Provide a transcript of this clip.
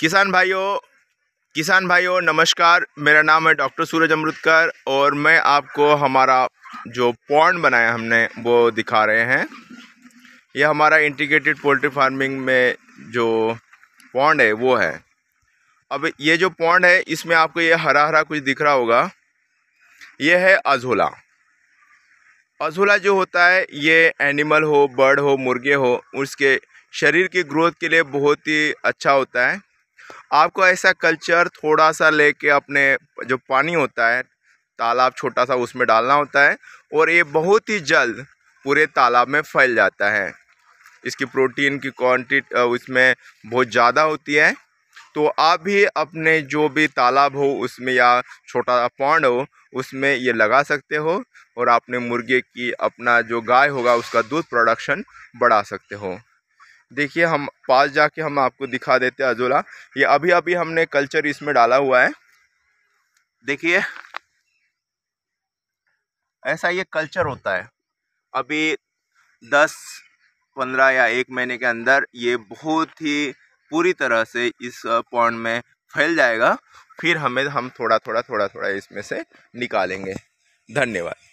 किसान भाइयों किसान भाइयों नमस्कार मेरा नाम है डॉक्टर सूरज अमृतकर और मैं आपको हमारा जो पॉन्ड बनाया हमने वो दिखा रहे हैं यह हमारा इंटीग्रेटेड पोल्ट्री फार्मिंग में जो पॉन्ड है वो है अब ये जो पॉन्ड है इसमें आपको ये हरा हरा कुछ दिख रहा होगा ये है अजोला अजोला जो होता है ये एनिमल हो बर्ड हो मुर्गे हो उसके शरीर की ग्रोथ के लिए बहुत ही अच्छा होता है आपको ऐसा कल्चर थोड़ा सा लेके अपने जो पानी होता है तालाब छोटा सा उसमें डालना होता है और ये बहुत ही जल्द पूरे तालाब में फैल जाता है इसकी प्रोटीन की क्वान्टिट उसमें बहुत ज़्यादा होती है तो आप भी अपने जो भी तालाब हो उसमें या छोटा सा पौंड हो उसमें ये लगा सकते हो और आपने मुर्गे की अपना जो गाय होगा उसका दूध प्रोडक्शन बढ़ा सकते हो देखिए हम पास जाके हम आपको दिखा देते हैं अजोला ये अभी अभी हमने कल्चर इसमें डाला हुआ है देखिए ऐसा ये कल्चर होता है अभी दस पंद्रह या एक महीने के अंदर ये बहुत ही पूरी तरह से इस पॉन्ड में फैल जाएगा फिर हमें हम थोड़ा थोड़ा थोड़ा थोड़ा इसमें से निकालेंगे धन्यवाद